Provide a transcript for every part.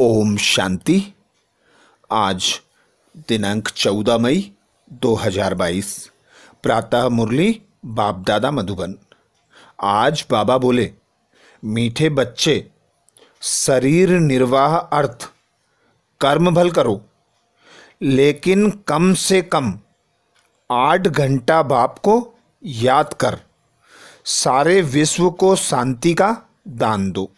ओम शांति आज दिनांक चौदह मई 2022 प्रातः मुरली बाप दादा मधुबन आज बाबा बोले मीठे बच्चे शरीर निर्वाह अर्थ कर्म भल करो लेकिन कम से कम आठ घंटा बाप को याद कर सारे विश्व को शांति का दान दो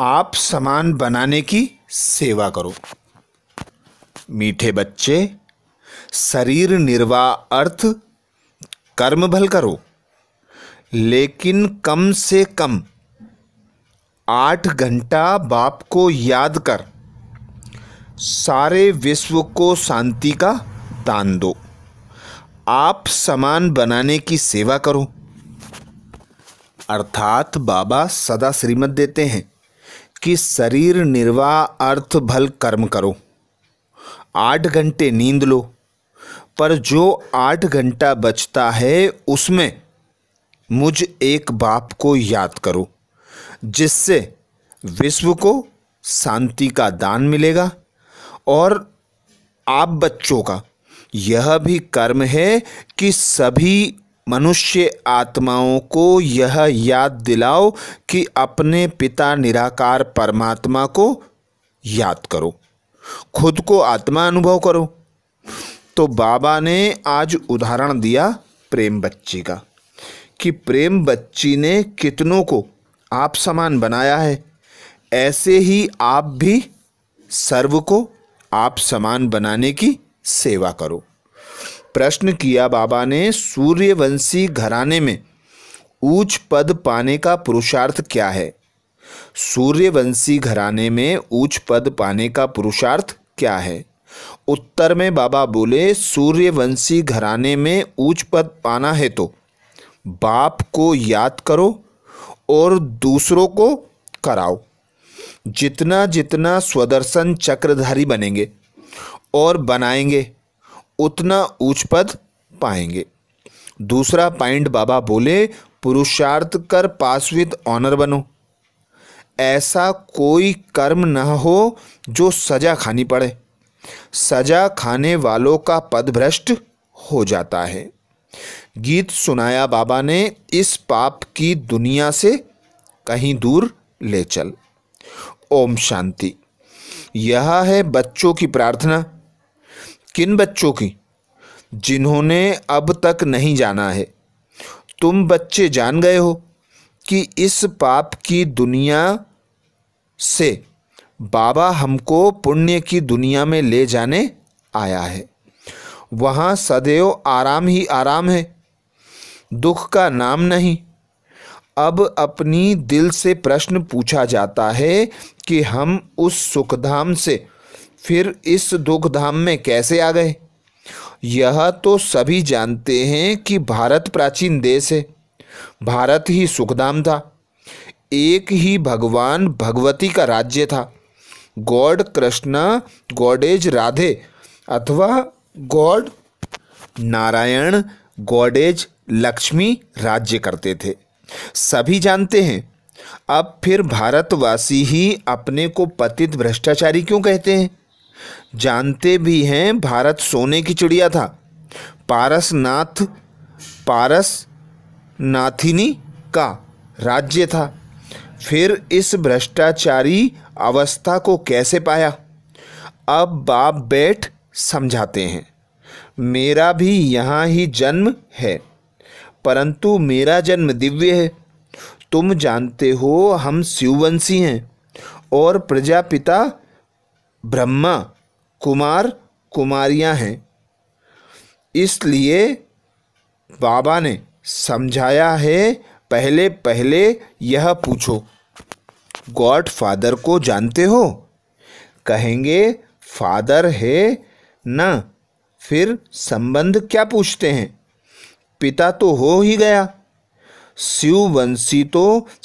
आप समान बनाने की सेवा करो मीठे बच्चे शरीर निर्वाह अर्थ कर्म भल करो लेकिन कम से कम आठ घंटा बाप को याद कर सारे विश्व को शांति का दान दो आप समान बनाने की सेवा करो अर्थात बाबा सदा श्रीमत देते हैं कि शरीर निर्वाह अर्थ भल कर्म करो आठ घंटे नींद लो पर जो आठ घंटा बचता है उसमें मुझ एक बाप को याद करो जिससे विश्व को शांति का दान मिलेगा और आप बच्चों का यह भी कर्म है कि सभी मनुष्य आत्माओं को यह याद दिलाओ कि अपने पिता निराकार परमात्मा को याद करो खुद को आत्मा अनुभव करो तो बाबा ने आज उदाहरण दिया प्रेम बच्ची का कि प्रेम बच्ची ने कितनों को आप समान बनाया है ऐसे ही आप भी सर्व को आप समान बनाने की सेवा करो प्रश्न किया बाबा ने सूर्यवंशी घराने में ऊंच पद पाने का पुरुषार्थ क्या है सूर्यवंशी घराने में ऊंच पद पाने का पुरुषार्थ क्या है उत्तर में बाबा बोले सूर्यवंशी घराने में ऊंच पद पाना है तो बाप को याद करो और दूसरों को कराओ जितना जितना स्वदर्शन चक्रधारी बनेंगे और बनाएंगे उतना ऊंच पद पाएंगे दूसरा पॉइंट बाबा बोले पुरुषार्थ कर पास विद ऑनर बनो ऐसा कोई कर्म न हो जो सजा खानी पड़े सजा खाने वालों का पद भ्रष्ट हो जाता है गीत सुनाया बाबा ने इस पाप की दुनिया से कहीं दूर ले चल ओम शांति यह है बच्चों की प्रार्थना किन बच्चों की जिन्होंने अब तक नहीं जाना है तुम बच्चे जान गए हो कि इस पाप की दुनिया से बाबा हमको पुण्य की दुनिया में ले जाने आया है वहाँ सदैव आराम ही आराम है दुख का नाम नहीं अब अपनी दिल से प्रश्न पूछा जाता है कि हम उस सुखधाम से फिर इस दुख धाम में कैसे आ गए यह तो सभी जानते हैं कि भारत प्राचीन देश है भारत ही सुखधाम था एक ही भगवान भगवती का राज्य था गॉड कृष्णा गॉडेज राधे अथवा गॉड नारायण गॉडेज लक्ष्मी राज्य करते थे सभी जानते हैं अब फिर भारतवासी ही अपने को पतित भ्रष्टाचारी क्यों कहते हैं जानते भी हैं भारत सोने की चिड़िया था पारसनाथ पारस नाथिनी का राज्य था फिर इस भ्रष्टाचारी अवस्था को कैसे पाया अब बाप बैठ समझाते हैं मेरा भी यहाँ ही जन्म है परंतु मेरा जन्म दिव्य है तुम जानते हो हम शिववंशी हैं और प्रजापिता ब्रह्मा कुमार कुमारियां हैं इसलिए बाबा ने समझाया है पहले पहले यह पूछो गॉड फादर को जानते हो कहेंगे फादर है न फिर संबंध क्या पूछते हैं पिता तो हो ही गया शिववंशी तो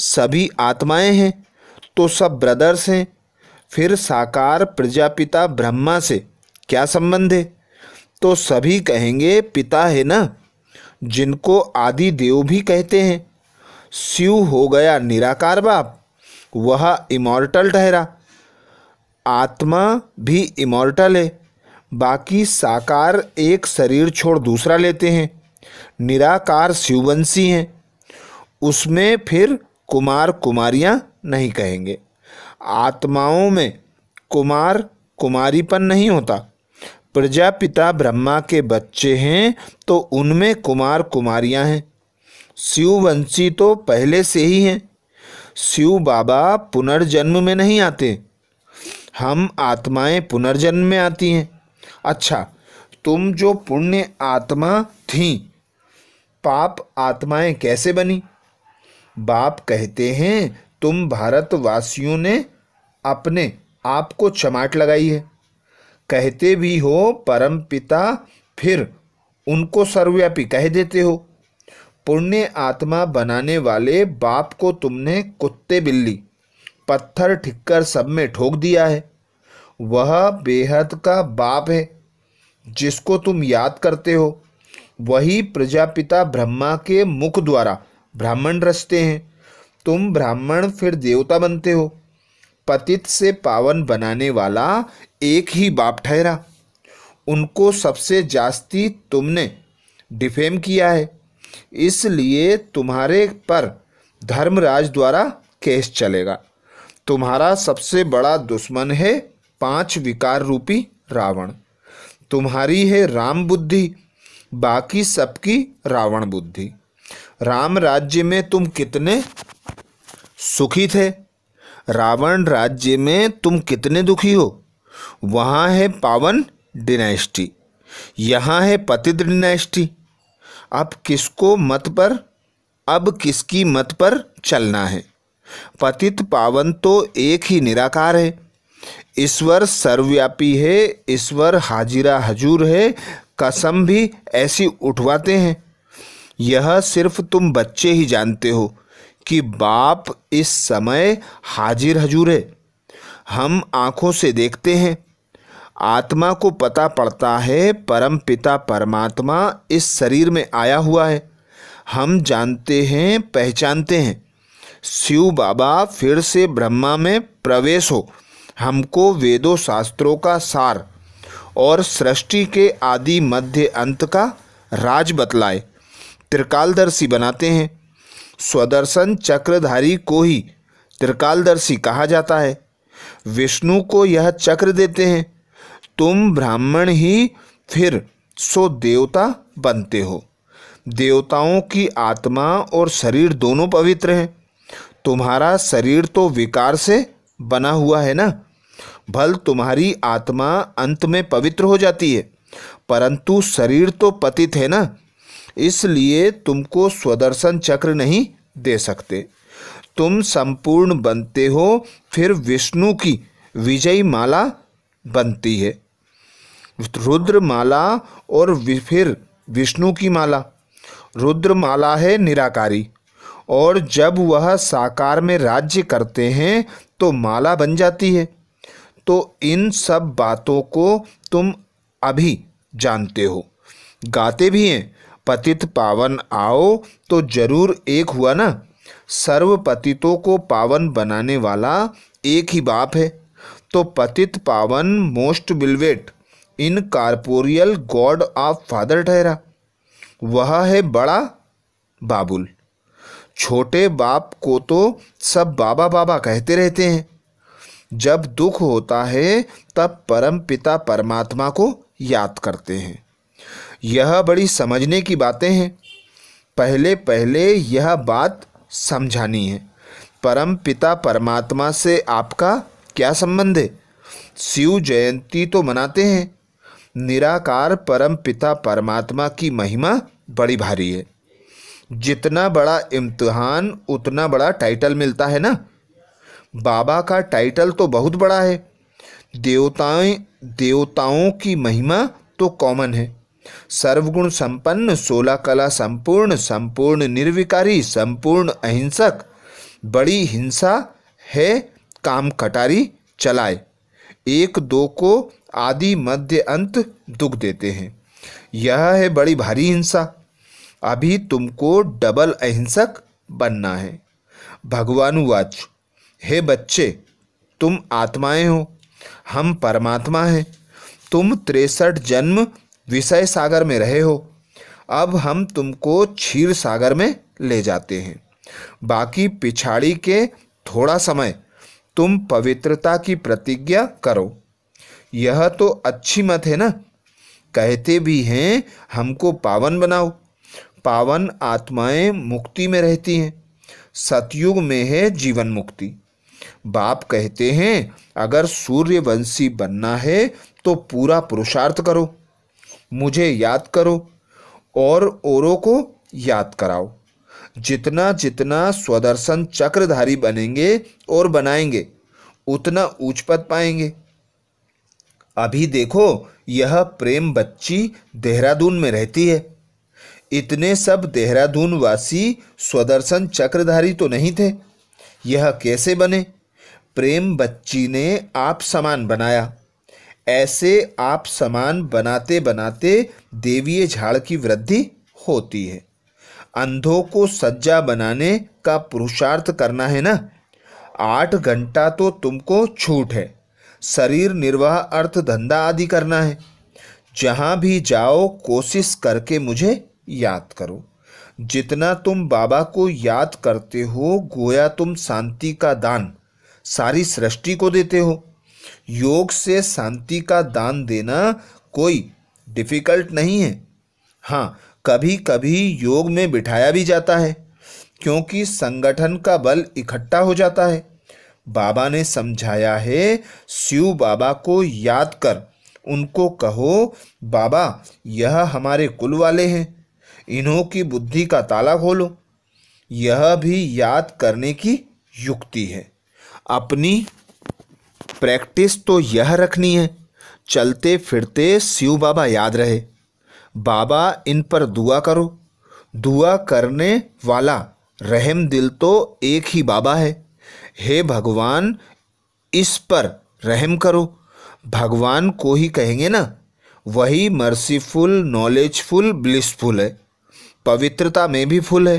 सभी आत्माएं हैं तो सब ब्रदर्स हैं फिर साकार प्रजापिता ब्रह्मा से क्या संबंध है तो सभी कहेंगे पिता है ना जिनको आदि देव भी कहते हैं शिव हो गया निराकार बाप वह इमोर्टल ठहरा आत्मा भी इमोर्टल है बाकी साकार एक शरीर छोड़ दूसरा लेते हैं निराकार शिववंशी हैं उसमें फिर कुमार कुमारियाँ नहीं कहेंगे आत्माओं में कुमार कुमारीपन नहीं होता प्रजापिता ब्रह्मा के बच्चे हैं तो उनमें कुमार कुमारियां हैं शिववंशी तो पहले से ही हैं शिव बाबा पुनर्जन्म में नहीं आते हम आत्माएं पुनर्जन्म में आती हैं अच्छा तुम जो पुण्य आत्मा थी पाप आत्माएं कैसे बनी बाप कहते हैं तुम भारतवासियों ने अपने आप को चमाट लगाई है कहते भी हो परम पिता फिर उनको सर्वव्यापी कह देते हो पुण्य आत्मा बनाने वाले बाप को तुमने कुत्ते बिल्ली पत्थर ठिककर सब में ठोक दिया है वह बेहद का बाप है जिसको तुम याद करते हो वही प्रजापिता ब्रह्मा के मुख द्वारा ब्राह्मण रचते हैं तुम ब्राह्मण फिर देवता बनते हो पतित से पावन बनाने वाला एक ही बाप ठहरा उनको सबसे जास्ती तुमने डिफेम किया है इसलिए तुम्हारे पर धर्मराज द्वारा केस चलेगा तुम्हारा सबसे बड़ा दुश्मन है पांच विकार रूपी रावण तुम्हारी है राम बुद्धि बाकी सबकी रावण बुद्धि राम राज्य में तुम कितने सुखी थे रावण राज्य में तुम कितने दुखी हो वहाँ है पावन डिनेस्टी यहाँ है पतित डिनेस्टी अब किसको मत पर अब किसकी मत पर चलना है पतित पावन तो एक ही निराकार है ईश्वर सर्वव्यापी है ईश्वर हाजिरा हजूर है कसम भी ऐसी उठवाते हैं यह सिर्फ तुम बच्चे ही जानते हो कि बाप इस समय हाजिर हजूर है हम आँखों से देखते हैं आत्मा को पता पड़ता है परम पिता परमात्मा इस शरीर में आया हुआ है हम जानते हैं पहचानते हैं शिव बाबा फिर से ब्रह्मा में प्रवेश हो हमको वेदों शास्त्रों का सार और सृष्टि के आदि मध्य अंत का राज बतलाए त्रिकालदर्शी बनाते हैं स्वदर्शन चक्रधारी को ही त्रिकालदर्शी कहा जाता है विष्णु को यह चक्र देते हैं तुम ब्राह्मण ही फिर सो देवता बनते हो देवताओं की आत्मा और शरीर दोनों पवित्र हैं तुम्हारा शरीर तो विकार से बना हुआ है ना भल तुम्हारी आत्मा अंत में पवित्र हो जाती है परंतु शरीर तो पतित है ना इसलिए तुमको स्वदर्शन चक्र नहीं दे सकते तुम संपूर्ण बनते हो फिर विष्णु की विजयी माला बनती है रुद्र माला और फिर विष्णु की माला रुद्र माला है निराकारी और जब वह साकार में राज्य करते हैं तो माला बन जाती है तो इन सब बातों को तुम अभी जानते हो गाते भी हैं पतित पावन आओ तो जरूर एक हुआ ना सर्व पतितों को पावन बनाने वाला एक ही बाप है तो पतित पावन most beloved incorporeal God of father ठहरा वह है बड़ा बाबुल छोटे बाप को तो सब बाबा बाबा कहते रहते हैं जब दुख होता है तब परम पिता परमात्मा को याद करते हैं यह बड़ी समझने की बातें हैं पहले पहले यह बात समझानी है परम पिता परमात्मा से आपका क्या संबंध है शिव जयंती तो मनाते हैं निराकार परम पिता परमात्मा की महिमा बड़ी भारी है जितना बड़ा इम्तिहान उतना बड़ा टाइटल मिलता है ना बाबा का टाइटल तो बहुत बड़ा है देवताएं देवताओं की महिमा तो कॉमन है सर्वगुण संपन्न सोलह कला संपूर्ण संपूर्ण निर्विकारी संपूर्ण अहिंसक बड़ी हिंसा है काम कटारी चलाए एक दो को आदि मध्य अंत दुख देते हैं यह है बड़ी भारी हिंसा अभी तुमको डबल अहिंसक बनना है भगवानुवाच हे बच्चे तुम आत्माएं हो हम परमात्मा हैं तुम तिरसठ जन्म विषय सागर में रहे हो अब हम तुमको क्षीर सागर में ले जाते हैं बाकी पिछाड़ी के थोड़ा समय तुम पवित्रता की प्रतिज्ञा करो यह तो अच्छी मत है ना कहते भी हैं हमको पावन बनाओ पावन आत्माएं मुक्ति में रहती हैं सतयुग में है जीवन मुक्ति बाप कहते हैं अगर सूर्यवंशी बनना है तो पूरा पुरुषार्थ करो मुझे याद करो और औरों को याद कराओ जितना जितना स्वदर्शन चक्रधारी बनेंगे और बनाएंगे उतना ऊंच पद पाएंगे अभी देखो यह प्रेम बच्ची देहरादून में रहती है इतने सब देहरादून वासी स्वदर्शन चक्रधारी तो नहीं थे यह कैसे बने प्रेम बच्ची ने आप समान बनाया ऐसे आप समान बनाते बनाते देवीय झाड़ की वृद्धि होती है अंधों को सज्जा बनाने का पुरुषार्थ करना है ना आठ घंटा तो तुमको छूट है शरीर निर्वाह अर्थ धंधा आदि करना है जहाँ भी जाओ कोशिश करके मुझे याद करो जितना तुम बाबा को याद करते हो गोया तुम शांति का दान सारी सृष्टि को देते हो योग से शांति का दान देना कोई डिफ़िकल्ट नहीं है हाँ कभी कभी योग में बिठाया भी जाता है क्योंकि संगठन का बल इकट्ठा हो जाता है बाबा ने समझाया है शिव बाबा को याद कर उनको कहो बाबा यह हमारे कुल वाले हैं इन्हों की बुद्धि का ताला खोलो यह भी याद करने की युक्ति है अपनी प्रैक्टिस तो यह रखनी है चलते फिरते शिव बाबा याद रहे बाबा इन पर दुआ करो दुआ करने वाला रहम दिल तो एक ही बाबा है हे भगवान इस पर रहम करो भगवान को ही कहेंगे ना वही मर्सीफुल नॉलेजफुल ब्लिसफुल है पवित्रता में भी फुल है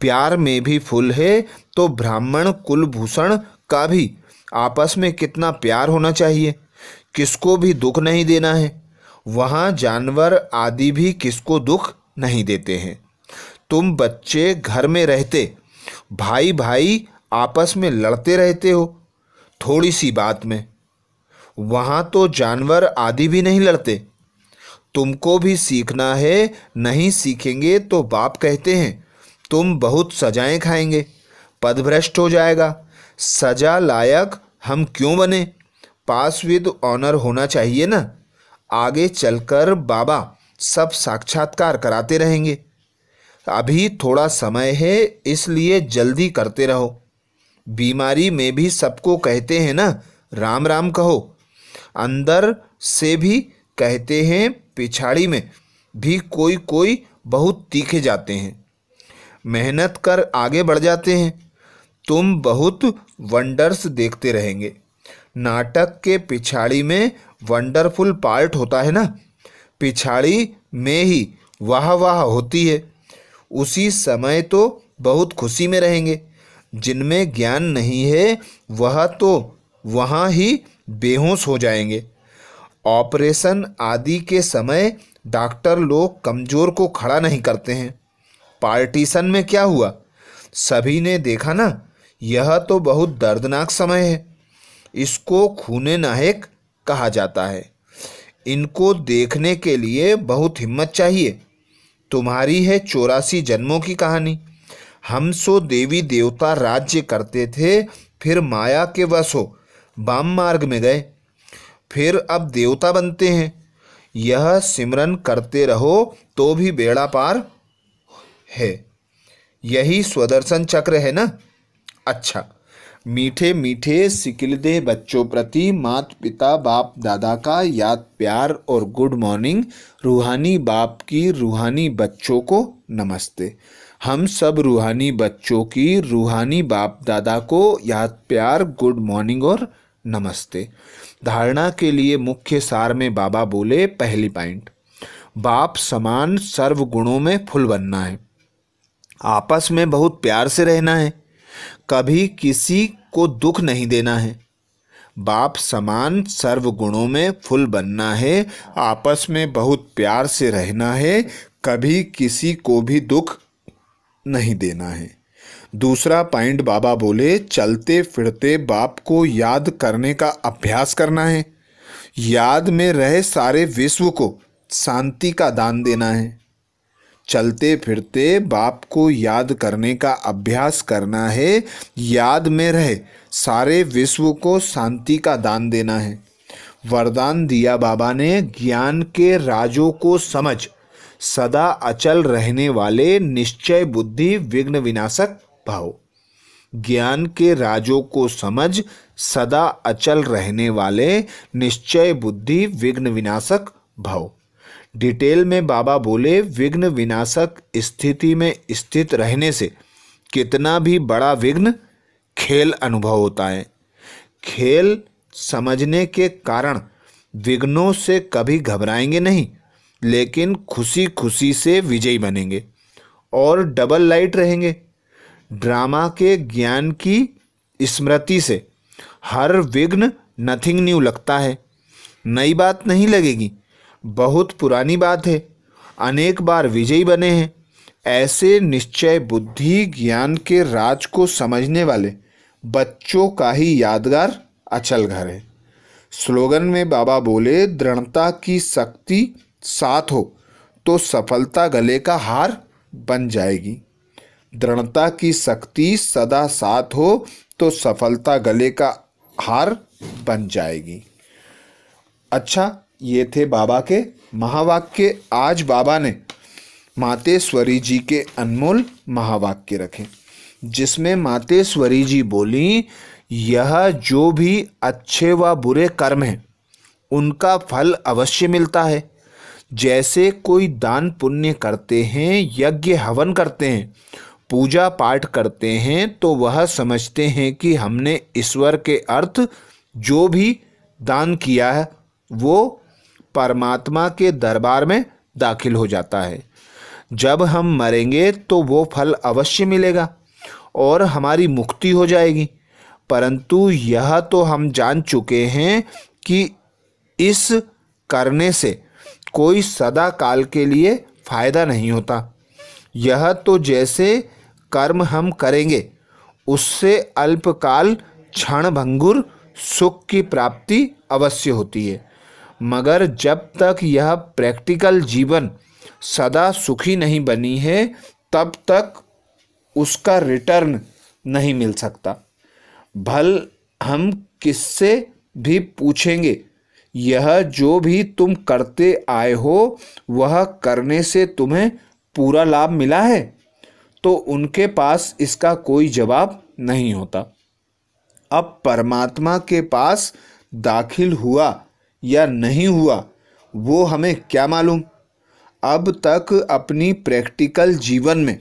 प्यार में भी फुल है तो ब्राह्मण कुलभूषण का भी आपस में कितना प्यार होना चाहिए किसको भी दुख नहीं देना है वहाँ जानवर आदि भी किसको दुख नहीं देते हैं तुम बच्चे घर में रहते भाई भाई आपस में लड़ते रहते हो थोड़ी सी बात में वहाँ तो जानवर आदि भी नहीं लड़ते तुमको भी सीखना है नहीं सीखेंगे तो बाप कहते हैं तुम बहुत सजाएं खाएंगे पदभ्रष्ट हो जाएगा सजा लायक हम क्यों बने पास विद ऑनर होना चाहिए ना आगे चलकर बाबा सब साक्षात्कार कराते रहेंगे अभी थोड़ा समय है इसलिए जल्दी करते रहो बीमारी में भी सबको कहते हैं ना राम राम कहो अंदर से भी कहते हैं पिछाड़ी में भी कोई कोई बहुत तीखे जाते हैं मेहनत कर आगे बढ़ जाते हैं तुम बहुत वंडर्स देखते रहेंगे नाटक के पिछाड़ी में वंडरफुल पार्ट होता है ना पिछाड़ी में ही वाह वाह होती है उसी समय तो बहुत खुशी में रहेंगे जिनमें ज्ञान नहीं है वह तो वहाँ ही बेहोश हो जाएंगे ऑपरेशन आदि के समय डॉक्टर लोग कमज़ोर को खड़ा नहीं करते हैं पार्टीशन में क्या हुआ सभी ने देखा ना यह तो बहुत दर्दनाक समय है इसको खूने नाहक कहा जाता है इनको देखने के लिए बहुत हिम्मत चाहिए तुम्हारी है चौरासी जन्मों की कहानी हम सो देवी देवता राज्य करते थे फिर माया के वश हो बाम मार्ग में गए फिर अब देवता बनते हैं यह सिमरन करते रहो तो भी बेड़ा पार है यही स्वदर्शन चक्र है ना अच्छा मीठे मीठे सिकिलदे बच्चों प्रति मात पिता बाप दादा का याद प्यार और गुड मॉर्निंग रूहानी बाप की रूहानी बच्चों को नमस्ते हम सब रूहानी बच्चों की रूहानी बाप दादा को याद प्यार गुड मॉर्निंग और नमस्ते धारणा के लिए मुख्य सार में बाबा बोले पहली पॉइंट बाप समान सर्व गुणों में फुल बनना है आपस में बहुत प्यार से रहना है कभी किसी को दुख नहीं देना है बाप समान सर्व गुणों में फुल बनना है आपस में बहुत प्यार से रहना है कभी किसी को भी दुख नहीं देना है दूसरा पॉइंट बाबा बोले चलते फिरते बाप को याद करने का अभ्यास करना है याद में रहे सारे विश्व को शांति का दान देना है चलते फिरते बाप को याद करने का अभ्यास करना है याद में रहे सारे विश्व को शांति का दान देना है वरदान दिया बाबा ने ज्ञान के राजों को समझ सदा अचल रहने वाले निश्चय बुद्धि विघ्न विनाशक भाव ज्ञान के राजों को समझ सदा अचल रहने वाले निश्चय बुद्धि विघ्न विनाशक भाव डिटेल में बाबा बोले विघ्न विनाशक स्थिति में स्थित रहने से कितना भी बड़ा विघ्न खेल अनुभव होता है खेल समझने के कारण विघ्नों से कभी घबराएंगे नहीं लेकिन खुशी खुशी से विजयी बनेंगे और डबल लाइट रहेंगे ड्रामा के ज्ञान की स्मृति से हर विघ्न नथिंग न्यू लगता है नई बात नहीं लगेगी बहुत पुरानी बात है अनेक बार विजयी बने हैं ऐसे निश्चय बुद्धि ज्ञान के राज को समझने वाले बच्चों का ही यादगार अचल घर है स्लोगन में बाबा बोले दृढ़ता की शक्ति साथ हो तो सफलता गले का हार बन जाएगी दृढ़ता की शक्ति सदा साथ हो तो सफलता गले का हार बन जाएगी अच्छा ये थे बाबा के महावाक्य आज बाबा ने मातेश्वरी जी के अनमोल महावाक्य रखे जिसमें मातेश्वरी जी बोली यह जो भी अच्छे व बुरे कर्म हैं उनका फल अवश्य मिलता है जैसे कोई दान पुण्य करते हैं यज्ञ हवन करते हैं पूजा पाठ करते हैं तो वह समझते हैं कि हमने ईश्वर के अर्थ जो भी दान किया है वो परमात्मा के दरबार में दाखिल हो जाता है जब हम मरेंगे तो वो फल अवश्य मिलेगा और हमारी मुक्ति हो जाएगी परंतु यह तो हम जान चुके हैं कि इस करने से कोई सदा काल के लिए फ़ायदा नहीं होता यह तो जैसे कर्म हम करेंगे उससे अल्पकाल क्षणभंगुर सुख की प्राप्ति अवश्य होती है मगर जब तक यह प्रैक्टिकल जीवन सदा सुखी नहीं बनी है तब तक उसका रिटर्न नहीं मिल सकता भल हम किससे भी पूछेंगे यह जो भी तुम करते आए हो वह करने से तुम्हें पूरा लाभ मिला है तो उनके पास इसका कोई जवाब नहीं होता अब परमात्मा के पास दाखिल हुआ या नहीं हुआ वो हमें क्या मालूम अब तक अपनी प्रैक्टिकल जीवन में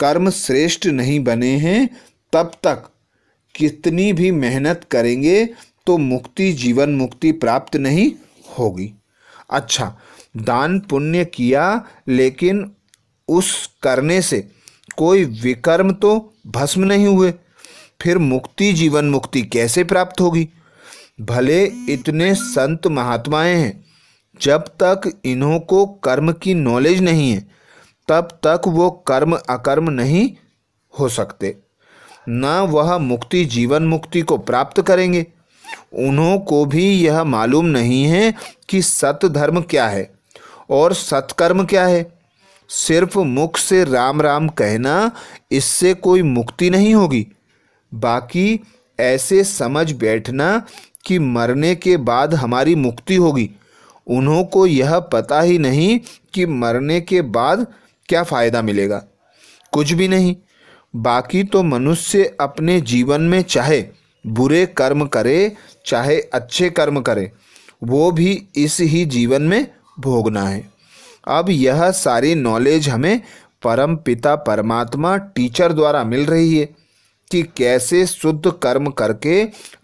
कर्म श्रेष्ठ नहीं बने हैं तब तक कितनी भी मेहनत करेंगे तो मुक्ति जीवन मुक्ति प्राप्त नहीं होगी अच्छा दान पुण्य किया लेकिन उस करने से कोई विकर्म तो भस्म नहीं हुए फिर मुक्ति जीवन मुक्ति कैसे प्राप्त होगी भले इतने संत महात्माएं हैं जब तक इन्हों को कर्म की नॉलेज नहीं है तब तक वो कर्म अकर्म नहीं हो सकते न वह मुक्ति जीवन मुक्ति को प्राप्त करेंगे उन्हों को भी यह मालूम नहीं है कि सत धर्म क्या है और सत्कर्म क्या है सिर्फ मुख से राम राम कहना इससे कोई मुक्ति नहीं होगी बाकी ऐसे समझ बैठना कि मरने के बाद हमारी मुक्ति होगी उन्हों को यह पता ही नहीं कि मरने के बाद क्या फ़ायदा मिलेगा कुछ भी नहीं बाकी तो मनुष्य अपने जीवन में चाहे बुरे कर्म करे चाहे अच्छे कर्म करे वो भी इस ही जीवन में भोगना है अब यह सारी नॉलेज हमें परम पिता परमात्मा टीचर द्वारा मिल रही है कि कैसे शुद्ध कर्म करके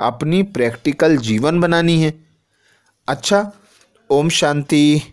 अपनी प्रैक्टिकल जीवन बनानी है अच्छा ओम शांति